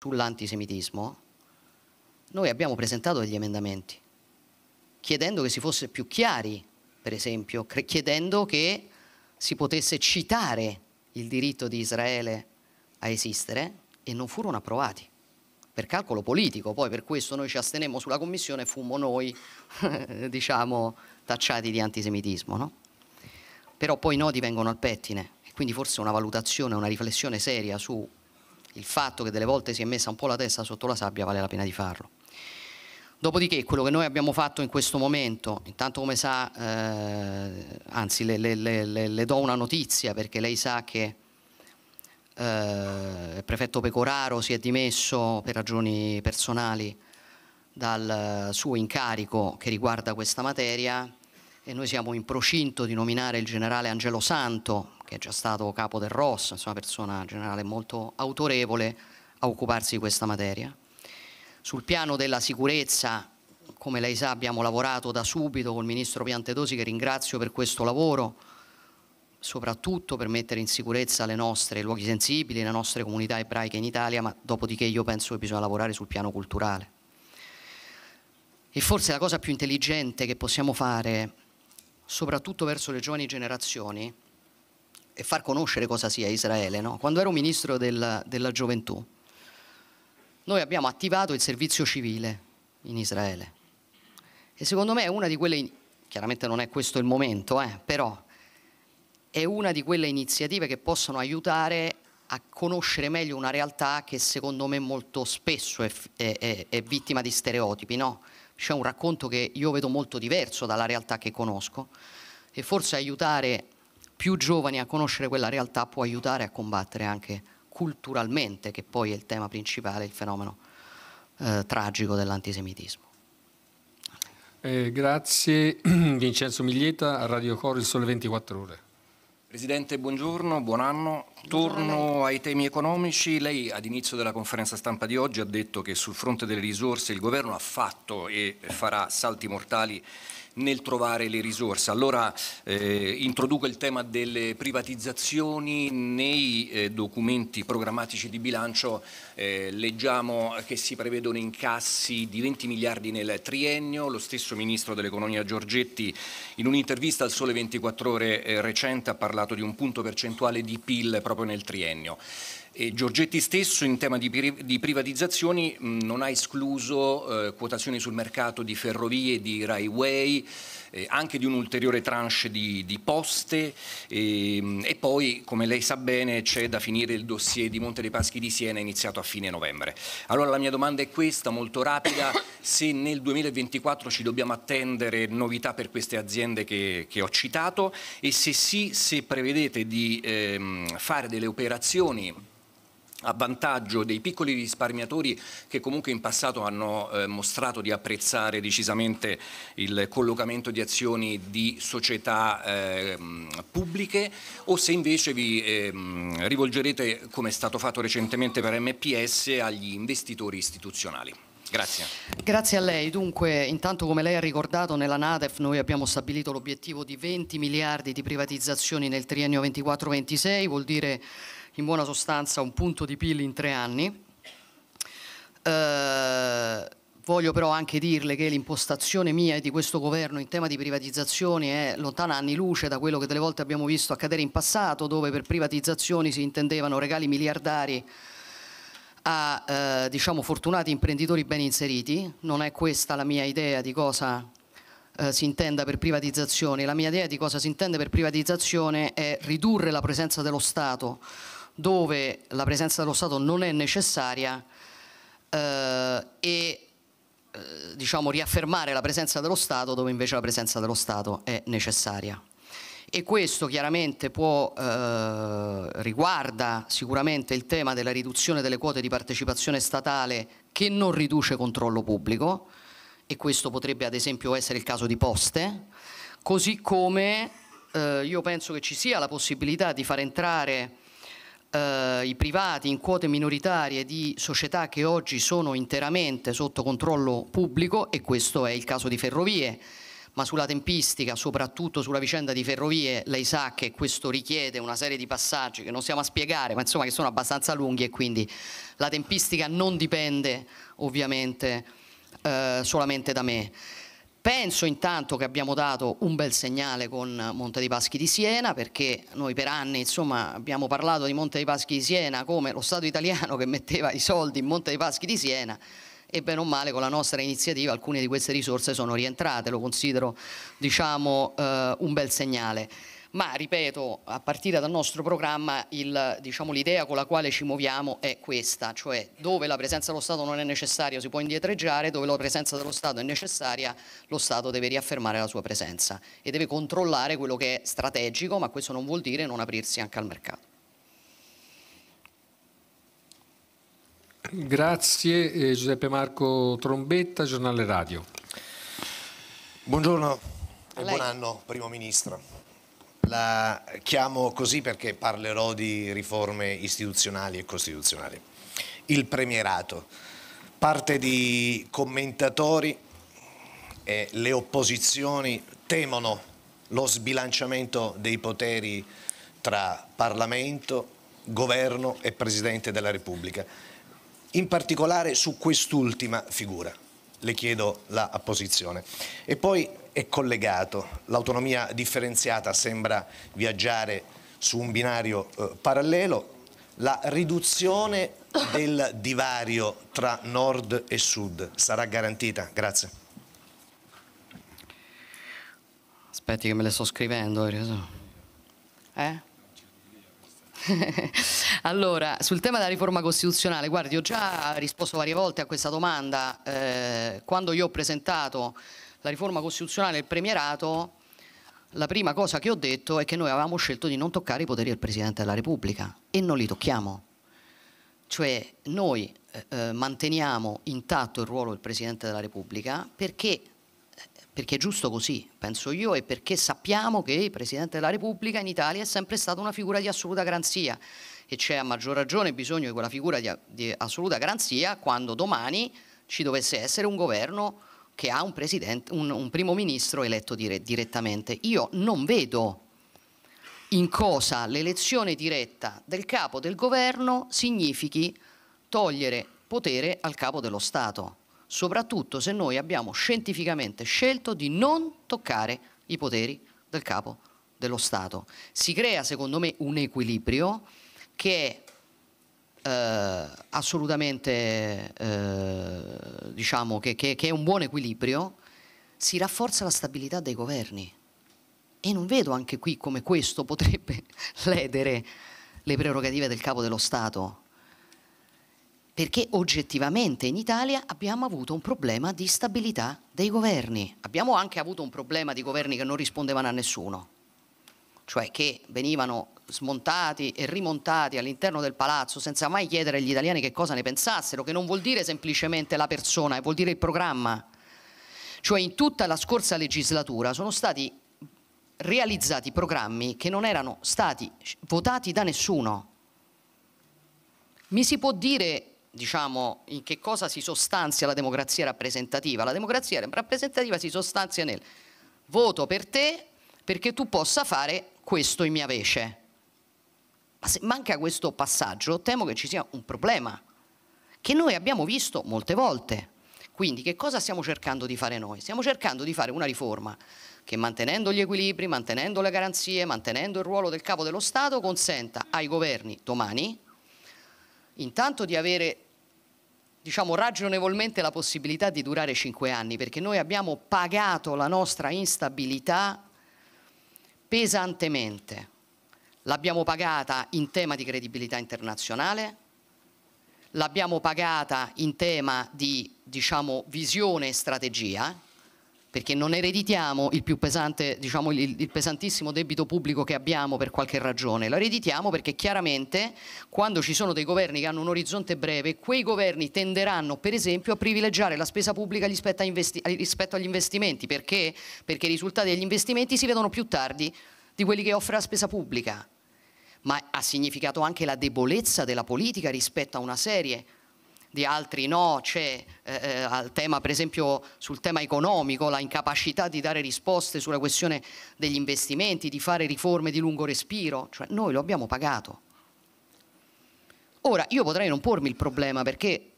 sull'antisemitismo, noi abbiamo presentato degli emendamenti chiedendo che si fosse più chiari, per esempio, chiedendo che si potesse citare il diritto di Israele a esistere e non furono approvati per calcolo politico, poi per questo noi ci astenemmo sulla commissione e fummo noi, diciamo, tacciati di antisemitismo, no? Però poi i nodi vengono al pettine e quindi forse una valutazione, una riflessione seria su il fatto che delle volte si è messa un po' la testa sotto la sabbia vale la pena di farlo. Dopodiché quello che noi abbiamo fatto in questo momento, intanto come sa, eh, anzi le, le, le, le, do una notizia perché lei sa che eh, il prefetto Pecoraro si è dimesso per ragioni personali dal suo incarico che riguarda questa materia e noi siamo in procinto di nominare il generale Angelo Santo che è già stato capo del ROS, insomma persona generale molto autorevole, a occuparsi di questa materia. Sul piano della sicurezza, come lei sa, abbiamo lavorato da subito col Ministro Piantedosi, che ringrazio per questo lavoro, soprattutto per mettere in sicurezza le nostre luoghi sensibili, le nostre comunità ebraiche in Italia, ma dopodiché io penso che bisogna lavorare sul piano culturale. E forse la cosa più intelligente che possiamo fare, soprattutto verso le giovani generazioni, e far conoscere cosa sia Israele. No? Quando ero ministro del, della gioventù, noi abbiamo attivato il servizio civile in Israele. E secondo me è una di quelle, chiaramente non è questo il momento, eh, però è una di quelle iniziative che possono aiutare a conoscere meglio una realtà che secondo me molto spesso è, è, è vittima di stereotipi. No? C'è un racconto che io vedo molto diverso dalla realtà che conosco e forse aiutare più giovani a conoscere quella realtà può aiutare a combattere anche culturalmente, che poi è il tema principale, il fenomeno eh, tragico dell'antisemitismo. Eh, grazie Vincenzo Miglieta, Radio Coro, il Sole 24 Ore. Presidente, buongiorno, buon anno. Torno ai temi economici. Lei ad inizio della conferenza stampa di oggi ha detto che sul fronte delle risorse il governo ha fatto e farà salti mortali nel trovare le risorse. Allora eh, introduco il tema delle privatizzazioni, nei eh, documenti programmatici di bilancio eh, leggiamo che si prevedono incassi di 20 miliardi nel triennio, lo stesso Ministro dell'Economia Giorgetti in un'intervista al Sole 24 ore eh, recente ha parlato di un punto percentuale di PIL proprio nel triennio. E Giorgetti stesso in tema di, di privatizzazioni mh, mm, non ha escluso eh, quotazioni sul mercato di ferrovie, di railway, eh, anche di un'ulteriore tranche di, di poste e, ehm, e, poi, come lei sa bene, c'è da finire il dossier di Monte dei Paschi di Siena iniziato a fine novembre. Allora la mia domanda è questa, molto rapida, se nel 2024 ci dobbiamo attendere novità per queste aziende che, che ho citato e se sì, se prevedete di ehm, fare delle operazioni a vantaggio dei piccoli risparmiatori che comunque in passato hanno eh, mostrato di apprezzare decisamente il collocamento di azioni di società eh, pubbliche o se invece vi eh, rivolgerete, come è stato fatto recentemente per MPS, agli investitori istituzionali. Grazie. Grazie a lei. Dunque, intanto come lei ha ricordato nella Nadef noi abbiamo stabilito l'obiettivo di 20 miliardi di privatizzazioni nel triennio 24-26, vuol dire in buona sostanza un punto di PIL in tre anni. Eh, voglio però anche dirle che l'impostazione mia e di questo governo in tema di privatizzazioni è lontana anni luce da quello che delle volte abbiamo visto accadere in passato, dove per privatizzazioni si intendevano regali miliardari a eh, diciamo, fortunati imprenditori ben inseriti. Non è questa la mia idea di cosa eh, si intenda per privatizzazione. La mia idea di cosa si intende per privatizzazione è ridurre la presenza dello Stato dove la presenza dello Stato non è necessaria eh, e eh, diciamo, riaffermare la presenza dello Stato dove invece la presenza dello Stato è necessaria. E questo chiaramente può, eh, riguarda sicuramente il tema della riduzione delle quote di partecipazione statale che non riduce controllo pubblico e questo potrebbe ad esempio essere il caso di poste, così come eh, io penso che ci sia la possibilità di far entrare eh, i privati in quote minoritarie di società che oggi sono interamente sotto controllo pubblico e questo è il caso di Ferrovie. Ma sulla tempistica, soprattutto sulla vicenda di Ferrovie, lei sa che questo richiede una serie di passaggi che non stiamo a spiegare, ma insomma che sono abbastanza lunghi e quindi la tempistica non dipende ovviamente eh, solamente da me. Penso intanto che abbiamo dato un bel segnale con Monte dei Paschi di Siena perché noi per anni insomma, abbiamo parlato di Monte dei Paschi di Siena come lo Stato italiano che metteva i soldi in Monte dei Paschi di Siena e bene o male con la nostra iniziativa alcune di queste risorse sono rientrate, lo considero diciamo, eh, un bel segnale ma ripeto, a partire dal nostro programma diciamo, l'idea diciamo, con la quale ci muoviamo è questa, cioè dove la presenza dello Stato non è necessaria si può indietreggiare, dove la presenza dello Stato è necessaria lo Stato deve riaffermare la sua presenza e deve controllare quello che è strategico, ma questo non vuol dire non aprirsi anche al mercato. Grazie eh, Giuseppe Marco Trombetta, Giornale Radio. Buongiorno e buon anno, Primo Ministro la chiamo così perché parlerò di riforme istituzionali e costituzionali. Il premierato, parte di commentatori e le opposizioni temono lo sbilanciamento dei poteri tra Parlamento, Governo e Presidente della Repubblica, in particolare su quest'ultima figura le chiedo la apposizione. E poi è collegato, l'autonomia differenziata sembra viaggiare su un binario eh, parallelo, la riduzione del divario tra nord e sud sarà garantita? Grazie. Aspetti che me le sto scrivendo. Eh? Allora, sul tema della riforma costituzionale, guardi, ho già risposto varie volte a questa domanda. Eh, quando io ho presentato la riforma costituzionale del premierato, la prima cosa che ho detto è che noi avevamo scelto di non toccare i poteri del Presidente della Repubblica e non li tocchiamo. Cioè noi eh, eh manteniamo intatto il ruolo del Presidente della Repubblica perché, eh, perché è giusto così, penso io, e perché sappiamo che il Presidente della Repubblica in Italia è sempre stata una figura di assoluta garanzia e c'è a maggior ragione bisogno di quella figura di, di assoluta garanzia quando domani ci dovesse essere un governo che ha un, un, un primo ministro eletto dire, direttamente. Io non vedo in cosa l'elezione diretta del capo del governo significhi togliere potere al capo dello Stato, soprattutto se noi abbiamo scientificamente scelto di non toccare i poteri del capo dello Stato. Si crea, secondo me, un equilibrio che eh, assolutamente eh, diciamo che, che, che, è un buon equilibrio, si rafforza la stabilità dei governi. E non vedo anche qui come questo potrebbe ledere le prerogative del capo dello Stato. Perché oggettivamente in Italia abbiamo avuto un problema di stabilità dei governi. Abbiamo anche avuto un problema di governi che non rispondevano a nessuno, cioè che venivano smontati e rimontati all'interno del palazzo senza mai chiedere agli italiani che cosa ne pensassero, che non vuol dire semplicemente la persona, eh, vuol dire il programma. Cioè in tutta la scorsa legislatura sono stati realizzati programmi che non erano stati votati da nessuno. Mi si può dire diciamo, in che cosa si sostanzia la democrazia rappresentativa? La democrazia rappresentativa si sostanzia nel voto per te perché tu possa fare questo in mia vece. Ma se manca questo passaggio, temo che ci sia un problema che noi abbiamo visto molte volte. Quindi che cosa stiamo cercando di fare noi? Stiamo cercando di fare una riforma che mantenendo gli equilibri, mantenendo le garanzie, mantenendo il ruolo del capo dello Stato, consenta ai governi domani intanto di avere diciamo ragionevolmente la possibilità di durare cinque anni, perché noi abbiamo pagato la nostra instabilità pesantemente l'abbiamo pagata in tema di credibilità internazionale, l'abbiamo pagata in tema di diciamo, visione e strategia, perché non ereditiamo il, pesante, diciamo, il, il, pesantissimo debito pubblico che abbiamo per qualche ragione, lo ereditiamo perché chiaramente quando ci sono dei governi che hanno un orizzonte breve, quei governi tenderanno per esempio a privilegiare la spesa pubblica rispetto, investi rispetto agli investimenti, perché? perché i risultati degli investimenti si vedono più tardi di quelli che offre la spesa pubblica ma ha significato anche la debolezza della politica rispetto a una serie di altri no, c'è eh, eh, al tema, per esempio sul tema economico, la incapacità di dare risposte sulla questione degli investimenti, di fare riforme di lungo respiro, cioè noi lo abbiamo pagato. Ora, io potrei non pormi il problema perché